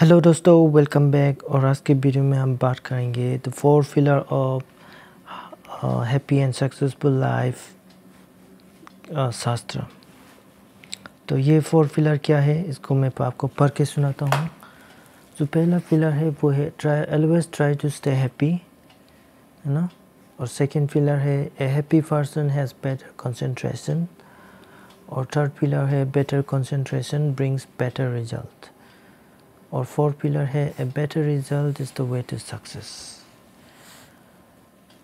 Hello दोस्तों welcome back और आज के वीडियो में हम बात करेंगे the four pillar of happy and successful life शास्त्र तो ये फोर फिलर क्या है इसको मैं आपको पढ़ के सुनाता हूँ जो पहला फिलर है वो है try always try to stay happy है ना और सेकेंड फिलर है a happy person has better concentration और थर्ड फिलर है better concentration brings better result और फोर पिलर है a better result is the way to success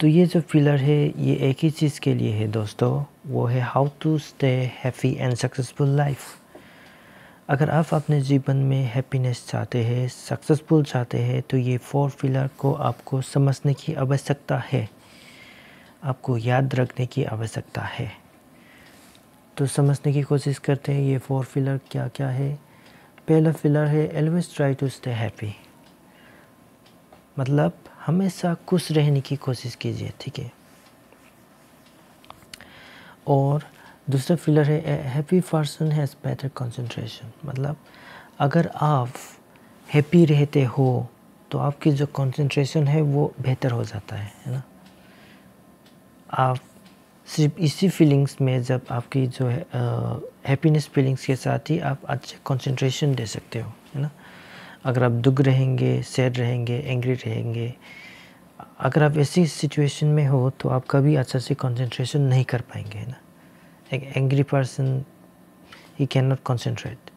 तो ये जो पिलर है ये एक ही चीज़ के लिए है दोस्तों वो है how to stay happy and successful life अगर आप अपने जीवन में हैप्पीनेस चाहते हैं सक्सेसफुल चाहते हैं तो ये फोर पिलर को आपको समझने की आवश्यकता है आपको याद रखने की आवश्यकता है तो समझने की कोशिश करते हैं ये फोर पिलर क्या क्या है पहला फिलर है always try to stay happy मतलब हमेशा खुश रहने की कोशिश कीजिए ठीक है और दूसरा फिलर है happy person has better concentration मतलब अगर आप हैप्पी रहते हो तो आपकी जो कंसंट्रेशन है वो बेहतर हो जाता है है ना आप सिर्फ इसी फीलिंग्स में जब आपकी जो है हैप्पीनेस फीलिंग्स के साथ ही आप अच्छे कंसंट्रेशन दे सकते हो है ना अगर आप दुख रहेंगे सैड रहेंगे एंग्री रहेंगे अगर आप ऐसी सिचुएशन में हो तो आप कभी अच्छा से कंसंट्रेशन नहीं कर पाएंगे है ना एक angry person he can not concentrate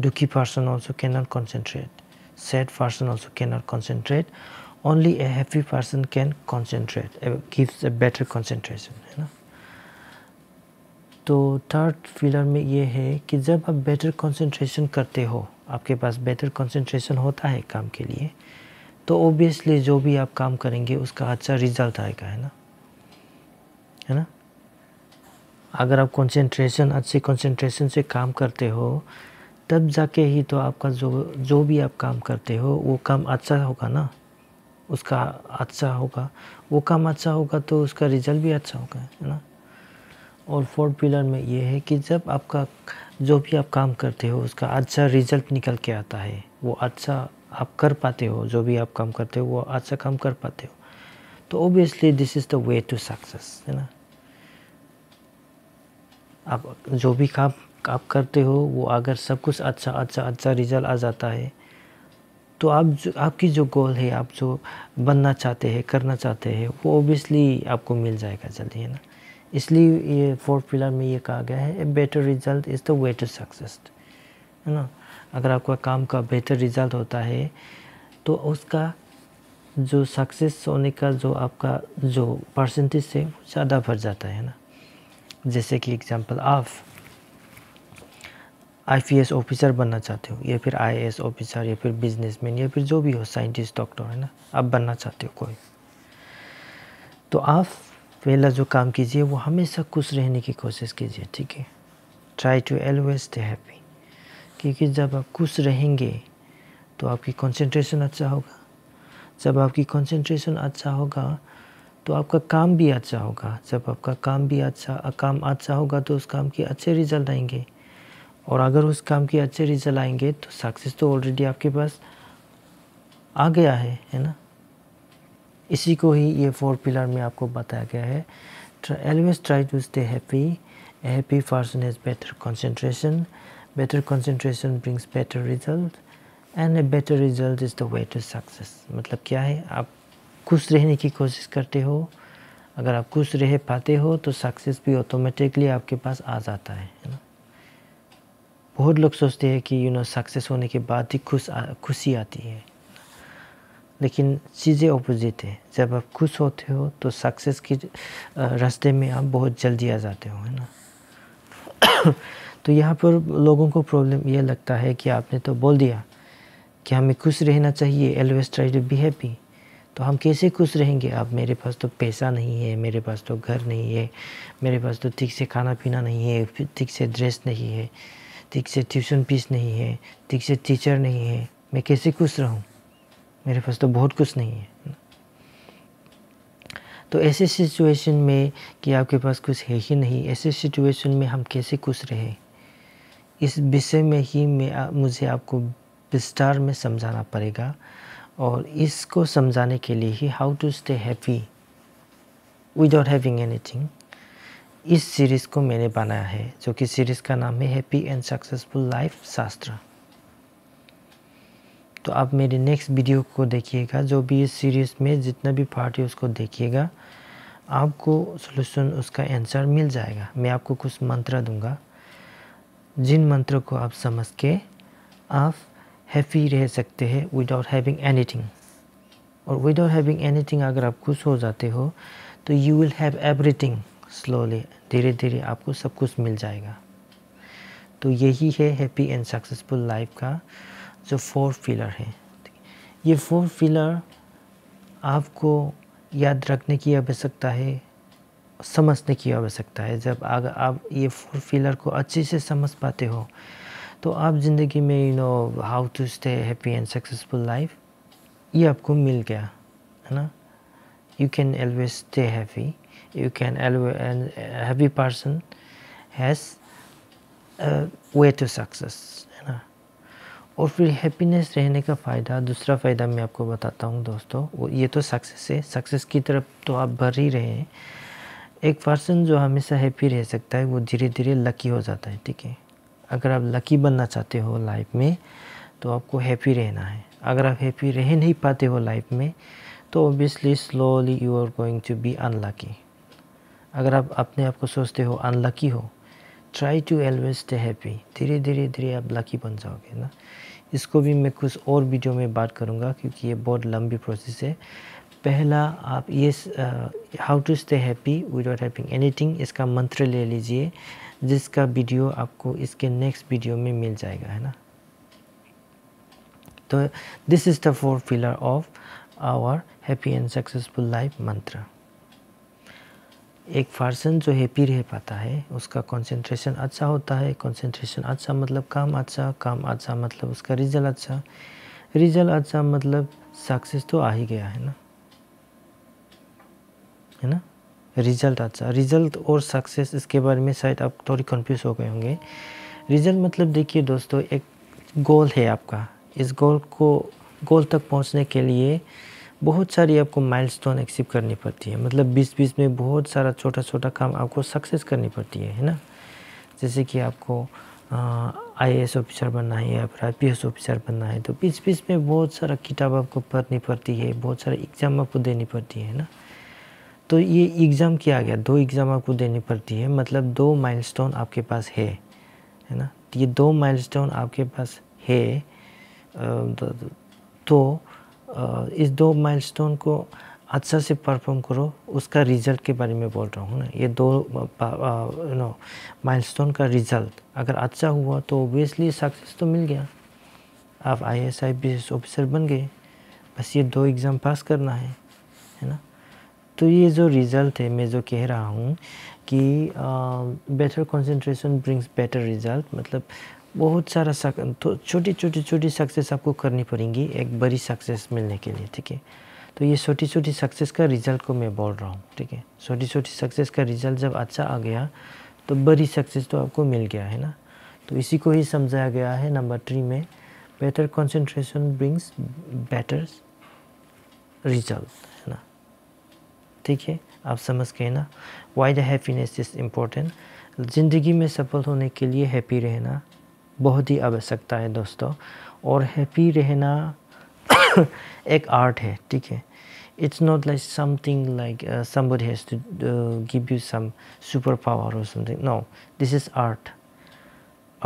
दुखी person also can not concentrate sad person also can not concentrate only a happy person can concentrate uh, gives a better concentration you know तो third pillar में ये है कि जब आप better concentration करते हो आपके पास बेटर कंसंट्रेशन होता है काम के लिए तो ओबियसली जो भी आप काम करेंगे उसका अच्छा रिजल्ट आएगा है ना है ना अगर आप कंसंट्रेशन अच्छे कंसंट्रेशन से काम करते हो तब जाके ही तो आपका जो जो भी आप काम करते हो वो काम अच्छा होगा ना उसका अच्छा होगा वो काम अच्छा होगा तो उसका रिजल्ट भी अच्छा होगा है ना और फोर्थ पिलर में ये है कि जब आपका जो भी आप काम करते हो उसका अच्छा रिजल्ट निकल के आता है वो अच्छा आप कर पाते हो जो भी आप काम करते हो वो अच्छा काम कर पाते हो तो obviously this is the way to success है ना आप जो भी काम आप करते हो वो अगर सब कुछ अच्छा अच्छा अच्छा रिजल्ट आ जाता है तो आप जो आपकी जो गोल है आप जो बनना चाहते हैं करना चाहते हैं वो ओबियसली आपको मिल जाएगा जल्दी है ना इसलिए ये फोर्थ पिलर में ये कहा गया है a better result is the way to success है ना अगर आपका काम का बेहतर रिजल्ट होता है तो उसका जो सक्सेस होने का जो आपका जो परसेंटेज है वो ज़्यादा बढ़ जाता है ना जैसे कि एग्जांपल आप आईपीएस ऑफिसर बनना चाहते हो या फिर आईएएस ऑफिसर या फिर बिजनेसमैन या फिर जो भी हो साइंटिस्ट डॉक्टर है ना आप बनना चाहते हो कोई तो आप पहला जो काम कीजिए वो हमेशा खुश रहने की कोशिश कीजिए ठीक है try to always stay happy क्योंकि जब आप खुश रहेंगे तो आपकी कंसंट्रेशन अच्छा होगा जब आपकी कंसंट्रेशन अच्छा होगा तो आपका काम भी अच्छा होगा जब आपका काम भी अच्छा काम अच्छा होगा तो उस काम के अच्छे रिजल्ट आएंगे और अगर उस काम के अच्छे रिजल्ट आएंगे तो सक्सेस तो ऑलरेडी आपके पास आ गया है है ना इसी को ही ये फोर पिलर में आपको बताया गया है always try to stay happy a happy person has better concentration better concentration brings better result and a better result is the way to success मतलब क्या है आप खुश रहने की कोशिश करते हो अगर आप खुश रह पाते हो तो सक्सेस भी ऑटोमेटिकली आपके पास आ जाता है ना बहुत लोग सोचते हैं कि यू नो सक्सेस होने के बाद ही खुश खुशी आती है लेकिन चीज़ें अपोजिट है जब आप खुश होते हो तो सक्सेस के रास्ते में आप बहुत जल्दी आ जाते हो है ना तो यहाँ पर लोगों को प्रॉब्लम यह लगता है कि आपने तो बोल दिया कि हमें खुश रहना चाहिए always try to be happy तो हम कैसे खुश रहेंगे आप मेरे पास तो पैसा नहीं है मेरे पास तो घर नहीं है मेरे पास तो ठीक से खाना पीना नहीं है ठीक से ड्रेस नहीं है ठीक से ट्यूशन फीस नहीं है ठीक से टीचर नहीं है मैं कैसे खुश रहूँ मेरे पास तो बहुत कुछ नहीं है तो ऐसे सिचुएशन में कि आपके पास कुछ है ही नहीं ऐसे सिचुएशन में हम कैसे खुश रहे इस विषय में ही मैं मुझे आपको विस्तार में समझाना पड़ेगा और इसको समझाने के लिए ही how to stay happy without having anything इस सीरीज़ को मैंने बनाया है जो कि सीरीज़ का नाम है हैप्पी एंड सक्सेसफुल लाइफ शास्त्र तो आप मेरे नेक्स्ट वीडियो को देखिएगा जो भी इस सीरीज़ में जितना भी पार्ट है उसको देखिएगा आपको सोल्यूशन उसका आंसर मिल जाएगा मैं आपको कुछ मंत्र दूंगा जिन मंत्र को आप समझ के आप हैप्पी रह सकते हैं विदाउट हैविंग एनीथिंग और विदाउट हैविंग एनीथिंग अगर आप खुश हो जाते हो तो you will have everything slowly धीरे धीरे आपको सब कुछ मिल जाएगा तो यही है हैप्पी एंड सक्सेसफुल लाइफ का जो फोर फिलर हैं ये फोर फिलर आपको याद रखने की आवश्यकता है समझने की आवश्यकता है जब अगर आप ये फोर फिलर को अच्छे से समझ पाते हो तो आप ज़िंदगी में you know how to stay happy and successful life ये आपको मिल गया है ना you can always stay happy you can always happy person has way to success और फिर हैप्पीनेस रहने का फ़ायदा दूसरा फ़ायदा मैं आपको बताता हूँ दोस्तों वो ये तो सक्सेस है सक्सेस की तरफ तो आप बढ़ ही रहे हैं एक पर्सन जो हमेशा हैप्पी रह सकता है वो धीरे धीरे लकी हो जाता है ठीक है अगर आप लकी बनना चाहते हो लाइफ में तो आपको हैप्पी रहना है अगर आप हैप्पी रह नहीं पाते हो लाइफ में तो obviously slowly you are going to be unlucky अगर आप अपने आप को सोचते हो अनलकी हो try to always stay happy धीरे धीरे धीरे आप लकी बन जाओगे ना इसको भी मैं कुछ और वीडियो में बात करूँगा क्योंकि ये बहुत लंबी प्रोसेस है पहला आप ये how to stay happy without having anything इसका मंत्र ले लीजिए जिसका वीडियो आपको इसके नेक्स्ट वीडियो में मिल जाएगा है ना तो this is the four pillar of our happy and successful life मंत्र एक फार्सन जो हैप्पी रह पाता है उसका कंसंट्रेशन अच्छा होता है कंसंट्रेशन अच्छा मतलब काम अच्छा काम अच्छा मतलब उसका रिजल्ट अच्छा रिजल्ट अच्छा मतलब सक्सेस तो आ ही गया है ना है ना रिजल्ट अच्छा रिजल्ट और सक्सेस इसके बारे में शायद आप थोड़ी कंफ्यूज हो गए होंगे रिजल्ट मतलब देखिए दोस्तों एक गोल है आपका इस गोल को गोल तक पहुँचने के लिए बहुत सारी आपको माइलस्टोन एक्सीव करनी पड़ती है मतलब बीच बीच में बहुत सारा छोटा छोटा काम आपको सक्सेस करनी पड़ती है है ना जैसे कि आपको एस ऑफिसर बनना है या फिर आई ऑफिसर बनना है तो बीच बीच में बहुत सारा किताब आपको पढ़नी पड़ती है बहुत सारा एग्ज़ाम आपको देनी पड़ती है ना तो ये एग्ज़ाम किया आ गया दो एग्ज़ाम आपको देनी पड़ती है मतलब दो माइलस्टोन आपके पास है है ना ये दो माइलस्टोन आपके पास है तो इस दो माइलस्टोन को अच्छा से परफॉर्म करो उसका रिज़ल्ट के बारे में बोल रहा हूँ ना ये दो नो माइलस्टोन का रिज़ल्ट अगर अच्छा हुआ तो ओबियसली सक्सेस तो मिल गया आप I S I P S officer बन गए बस ये दो एग्ज़ाम पास करना है है ना तो ये जो रिज़ल्ट है मैं जो कह रहा हूँ कि better concentration brings better result मतलब बहुत सारा सक तो छोटी छोटी छोटी सक्सेस आपको करनी पड़ेंगी एक बड़ी सक्सेस मिलने के लिए ठीक है तो ये छोटी छोटी सक्सेस का रिजल्ट को मैं बोल रहा हूँ ठीक है छोटी छोटी सक्सेस का रिजल्ट जब अच्छा आ गया तो बड़ी सक्सेस तो आपको मिल गया है ना तो इसी को ही समझाया गया है नंबर थ्री में better concentration brings better result है ना ठीक है आप समझ गए ना why the happiness is important ज़िंदगी में सफल होने के लिए हैप्पी रहना बहुत ही आवश्यकता है दोस्तों और हैप्पी रहना एक आर्ट है ठीक है it's not like something like somebody has to give you some super power और something no this is art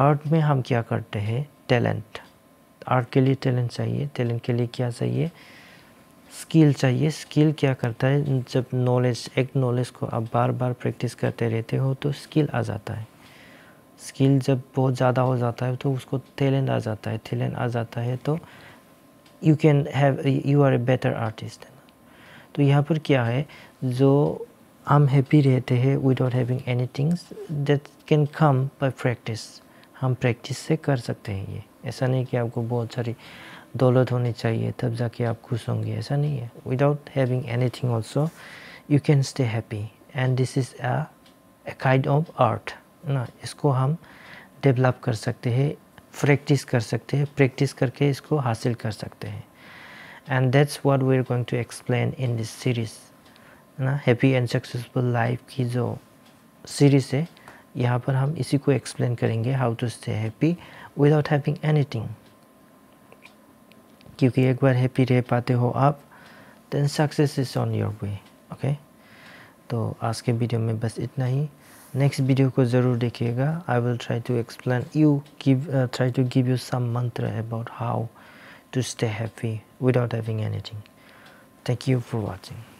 art में हम क्या करते हैं टैलेंट आर्ट के लिए टैलेंट चाहिए टैलेंट के लिए क्या चाहिए स्किल चाहिए स्किल क्या करता है जब नॉलेज एक नॉलेज को आप बार बार प्रैक्टिस करते रहते हो तो स्किल आ जाता है स्किल जब बहुत ज़्यादा हो जाता है तो उसको टैलेंट आ जाता है टैलेंट आ जाता है तो you can have you are a better artist तो यहाँ पर क्या है जो हम हैप्पी रहते हैं without having any things that can come by practice हम प्रैक्टिस से कर सकते हैं ये ऐसा नहीं कि आपको बहुत सारी दौलत होनी चाहिए तब जाके आप खुश होंगे ऐसा नहीं है without having any thing also you can stay happy and this is a kind of art ना इसको हम डेवलप कर सकते हैं प्रैक्टिस कर सकते हैं प्रैक्टिस करके इसको हासिल कर सकते हैं and that's what we are going to explain in this series ना हैप्पी एंड सक्सेसफुल लाइफ की जो सीरीज़ है यहाँ पर हम इसी को एक्सप्लेन करेंगे how to stay happy without having anything क्योंकि एक बार हैप्पी रह पाते हो आप then success is on your way okay तो आज के वीडियो में बस इतना ही next video ko zarur dekhega. I will try to explain you give uh, try to give you some mantra about how to stay happy without having anything. Thank you for watching.